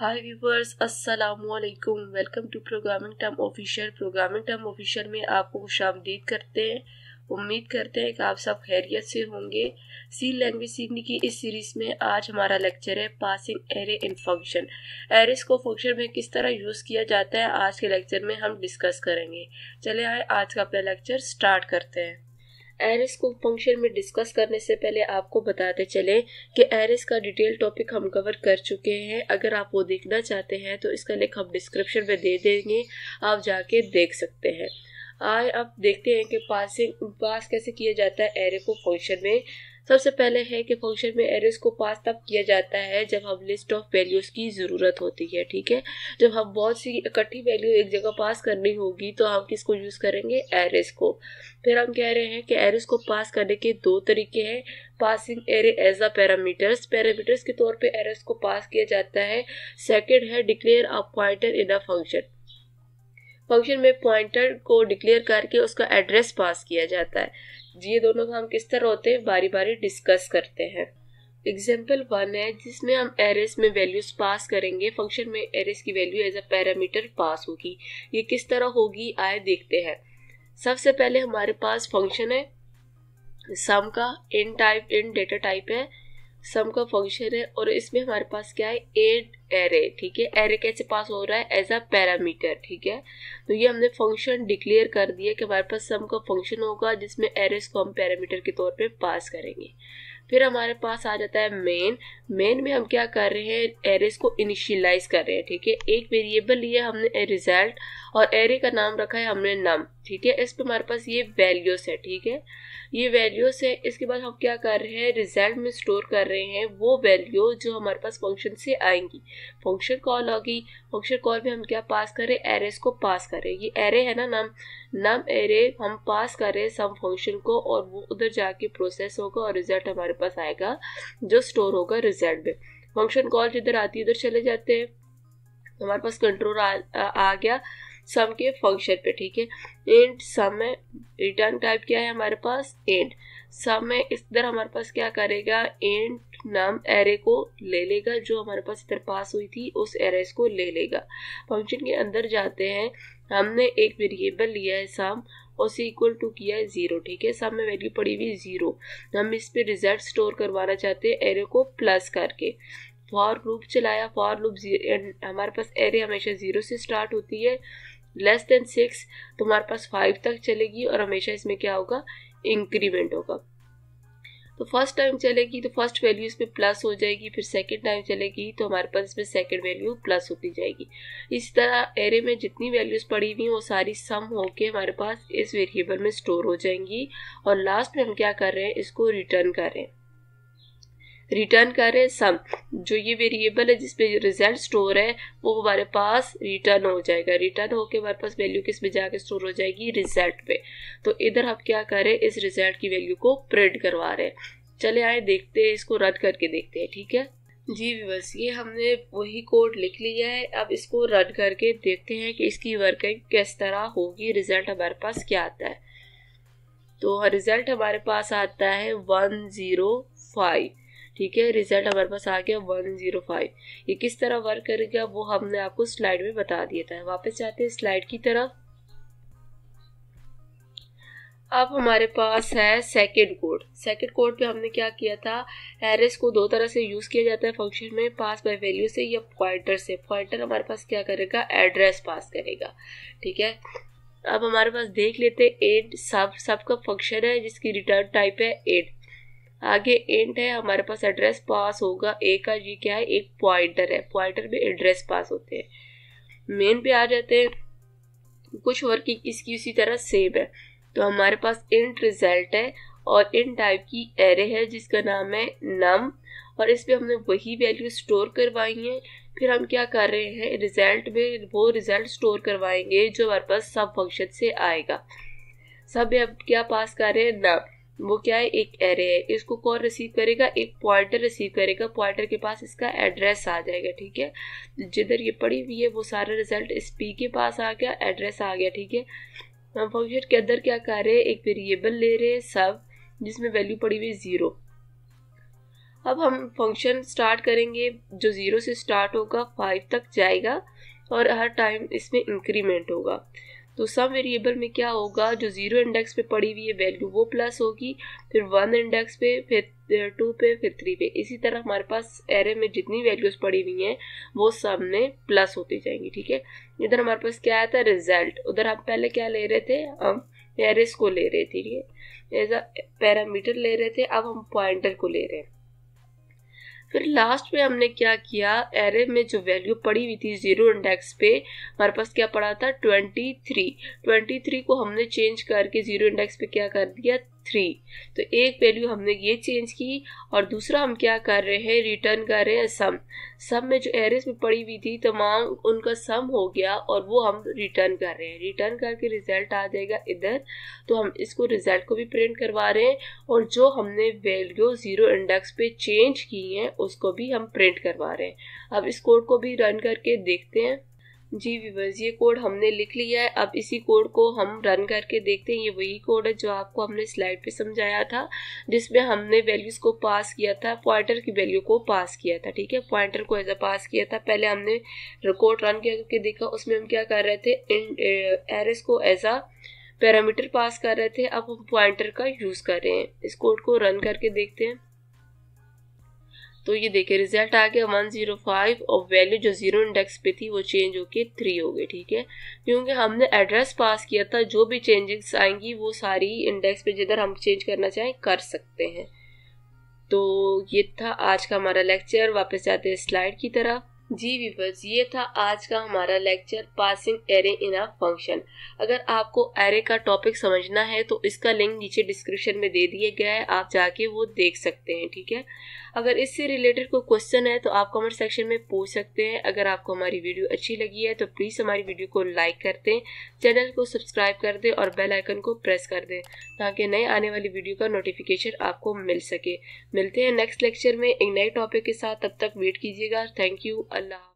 हाय viewers अस्सलाम वालेकुम welcome to programming term official programming term official में आपको खुश आमदीद करते हैं उम्मीद करते हैं कि आप सब खैरियत से होंगे सी लैंग्वेज सीखने की इस सीरीज़ में आज हमारा लेक्चर है passing array in function arrays को फंक्शन में किस तरह यूज़ किया जाता है आज के लेक्चर में हम डिस्कस करेंगे चले आए आज का अपना लेक्चर स्टार्ट करते हैं एरिस को फंक्शन में डिस्कस करने से पहले आपको बताते चले कि एरिस का डिटेल टॉपिक हम कवर कर चुके हैं अगर आप वो देखना चाहते हैं तो इसका लिंक हम डिस्क्रिप्शन में दे देंगे आप जाके देख सकते हैं आए अब देखते हैं कि पासिंग पास कैसे किया जाता है एरे को फंक्शन में सबसे पहले है कि फंक्शन में एरेस को पास तब किया जाता है जब हम लिस्ट ऑफ वैल्यूज की ज़रूरत होती है ठीक है जब हम बहुत सी इकट्ठी वैल्यू एक जगह पास करनी होगी तो हम किसको यूज़ करेंगे एरेस को फिर हम कह रहे हैं कि एरेस को पास करने के दो तरीके हैं passing array as a parameters parameters के तौर पे एरेस को पास किया जाता है सेकेंड है declare a pointer in a function function में पॉइंटर को डिक्लेयर करके उसका एड्रेस पास किया जाता है ये दोनों हम किस तरह होते हैं बारी बारी डिस्कस करते हैं एग्जाम्पल वन है जिसमें हम एरेस में वैल्यूज पास करेंगे फंक्शन में एरेस की value as a parameter pass होगी ये किस तरह होगी आए देखते हैं सबसे पहले हमारे पास फंक्शन है सम का int type int data type है सम का फंक्शन है और इसमें हमारे पास क्या है एट एरे ठीक है एरे कैसे पास हो रहा है एज अ पैरामीटर ठीक है तो ये हमने फंक्शन डिक्लेयर कर दिया कि हमारे पास सम का फंक्शन होगा जिसमें एरेस को हम पैरामीटर के तौर पे पास करेंगे फिर हमारे पास आ जाता है मेन मेन में हम क्या कर रहे हैं एरेस को इनिशियलाइज कर रहे हैं ठीक है एक वेरिएबल लिया हमने रिजल्ट और एरे का नाम रखा है हमने नम ठीक है इस पे हमारे पास ये वैल्यूस है ठीक है ये वैल्यूस है इसके बाद हम क्या कर रहे हैं रिजल्ट में स्टोर कर रहे हैं वो वैल्यू जो हमारे पास फंक्शन से आएंगी फंक्शन कॉल होगी फंक्शन कॉल में हम क्या पास करें एरेस को पास करें ये एरे है ना नम नम एरे हम पास करें सम फंक्शन को और वो उधर जाके प्रोसेस होगा और रिजल्ट हमारे पास आएगा जो स्टोर होगा रिजल्ट में फंक्शन कॉल जिधर आती है उधर चले जाते हैं हमारे पास कंट्रोल आ, आ, आ गया सम के फंक्शन पे ठीक है एंड सम में रिटर्न टाइप क्या है हमारे पास एंड सम में इस तरह हमारे पास क्या करेगा एंड नाम एरे को ले लेगा जो हमारे पास इधर पास हुई थी उस एरे को ले लेगा फंक्शन के अंदर जाते हैं हमने एक वेरिएबल लिया है सम और उसे इक्वल टू किया है ज़ीरो ठीक है सम में वैल्यू पड़ी हुई ज़ीरो हम इस पर रिजल्ट स्टोर करवाना चाहते हैं एरे को प्लस करके फॉर लूप चलाया फॉर लूप हमारे पास एरे हमेशा ज़ीरो से स्टार्ट होती है लेस देन सिक्स तो हमारे पास फाइव तक चलेगी और हमेशा इसमें क्या होगा इंक्रीमेंट होगा तो फर्स्ट टाइम चलेगी तो फर्स्ट वैल्यू इसमें प्लस हो जाएगी फिर सेकंड टाइम चलेगी तो हमारे पास इसमें सेकंड वैल्यू प्लस होती जाएगी इस तरह एरे में जितनी वैल्यूज पड़ी हुई वो सारी सम होके हमारे पास इस वेरिएबल में स्टोर हो जाएंगी और लास्ट में हम क्या कर रहे हैं इसको रिटर्न कर रहे हैं रिटर्न करें सम जो ये वेरिएबल है जिसमें रिजल्ट स्टोर है वो हमारे पास रिटर्न हो जाएगा रिटर्न होकर हमारे पास वैल्यू किस में जाके स्टोर हो जाएगी रिजल्ट पे तो इधर हम क्या करें इस रिजल्ट की वैल्यू को प्रिंट करवा रहे हैं चले आए देखते हैं इसको रन करके देखते हैं ठीक है जी विवर्स ये हमने वही कोड लिख लिया है अब इसको रन करके देखते हैं कि इसकी वर्किंग किस तरह होगी रिजल्ट हमारे पास क्या आता है तो रिजल्ट हमारे पास आता है वन ज़ीरो फाइव ठीक है रिजल्ट हमारे पास आ गया वन जीरो फाइव ये किस तरह वर्क करेगा वो हमने आपको स्लाइड में बता दिया था वापस जाते हैं स्लाइड की तरफ अब हमारे पास है सेकेंड कोड सेकेंड कोड पे हमने क्या किया था एरेस को दो तरह से यूज़ किया जाता है फंक्शन में पास बाय वैल्यू से या पॉइंटर से पॉइंटर हमारे पास क्या करेगा एड्रेस पास करेगा ठीक है अब हमारे पास देख लेते हैं एड सब सब का फंक्शन है जिसकी रिटर्न टाइप है एड आगे एंड है हमारे पास एड्रेस पास होगा ए का ये क्या है एक पॉइंटर है पॉइंटर में एड्रेस पास होते हैं मेन पे आ जाते हैं कुछ वर्किंग इसकी उसी तरह सेम है तो हमारे पास इंट रिजल्ट है और इन टाइप की एरे है जिसका नाम है नम और इस पर हमने वही वैल्यू स्टोर करवाई है फिर हम क्या कर रहे हैं रिजल्ट में वो रिजल्ट स्टोर करवाएंगे जो हमारे पास सब फंक्शन से आएगा सब क्या पास कर रहे हैं नम वो क्या है एक एरे है इसको कौन रिसीव करेगा एक पॉइंटर रिसीव करेगा पॉइंटर के पास इसका एड्रेस आ जाएगा ठीक है जिधर ये पड़ी हुई है वो सारा रिजल्ट इस पी के पास आ गया एड्रेस आ गया ठीक है हम फंक्शन के अंदर क्या कर रहे हैं एक वेरिएबल ले रहे हैं सब जिसमें वैल्यू पड़ी हुई ज़ीरो अब हम फंक्शन स्टार्ट करेंगे जो ज़ीरो से स्टार्ट होगा फाइव तक जाएगा और हर टाइम इसमें इंक्रीमेंट होगा तो सम वेरिएबल में क्या होगा जो ज़ीरो इंडेक्स पे पड़ी हुई है वैल्यू वो प्लस होगी फिर वन इंडेक्स पे फिर टू uh, पे फिर थ्री पे इसी तरह हमारे पास एरे में जितनी वैल्यूज पड़ी हुई हैं वो सब में प्लस होती जाएंगी ठीक है इधर हमारे पास क्या आया था रिजल्ट उधर हम पहले क्या ले रहे थे हम एरेस को ले रहे थे ठीक है एज अ पैरामीटर ले रहे थे अब हम पॉइंटर को ले रहे हैं फिर लास्ट में हमने क्या किया एरे में जो वैल्यू पड़ी हुई थी जीरो इंडेक्स पे हमारे पास क्या पड़ा था ट्वेंटी थ्री ट्वेंटी थ्री को हमने चेंज करके जीरो इंडेक्स पे क्या कर दिया थ्री तो एक वैल्यू हमने ये चेंज की और दूसरा हम क्या कर रहे हैं रिटर्न कर रहे हैं सम सम में जो एरेस में पड़ी हुई थी तमाम उनका सम हो गया और वो हम रिटर्न कर रहे हैं रिटर्न करके रिजल्ट आ जाएगा इधर तो हम इसको रिजल्ट को भी प्रिंट करवा रहे हैं और जो हमने वैल्यू ज़ीरो इंडेक्स पे चेंज की है उसको भी हम प्रिंट करवा रहे हैं अब इस कोड को भी रन करके देखते हैं जी व्यूवर्स ये कोड हमने लिख लिया है अब इसी कोड को हम रन करके देखते हैं ये वही कोड है जो आपको हमने स्लाइड पे समझाया था जिसमें हमने वैल्यूज़ को पास किया था पॉइंटर की वैल्यू को पास किया था ठीक है पॉइंटर को ऐसा पास किया था पहले हमने कोड रन करके देखा उसमें हम क्या कर रहे थे एरेस को ऐसा पैरामीटर पास कर रहे थे अब हम पॉइंटर का यूज़ कर रहे हैं इस कोड को रन करके देखते हैं तो ये देखिए रिजल्ट आ गया 105 और वैल्यू जो जीरो इंडेक्स पे थी वो चेंज होके थ्री हो गई ठीक है क्योंकि हमने एड्रेस पास किया था जो भी चेंजेस आएंगी वो सारी इंडेक्स पे जिधर हम चेंज करना चाहें कर सकते हैं तो ये था आज का हमारा लेक्चर वापस जाते हैं स्लाइड की तरफ जी वीवर्स ये था आज का हमारा lecture passing array in a function अगर आपको एरे का टॉपिक समझना है तो इसका लिंक नीचे डिस्क्रिप्शन में दे दिया गया है आप जाके वो देख सकते हैं ठीक है अगर इससे रिलेटेड कोई क्वेश्चन है तो आप कमेंट सेक्शन में पूछ सकते हैं अगर आपको हमारी वीडियो अच्छी लगी है तो प्लीज़ हमारी वीडियो को लाइक कर दें चैनल को सब्सक्राइब कर दें और बेल आइकन को प्रेस कर दें ताकि नए आने वाली वीडियो का नोटिफिकेशन आपको मिल सके मिलते हैं नेक्स्ट लेक्चर में एक नए टॉपिक के साथ तब तक वेट कीजिएगा थैंक यू अल्लाह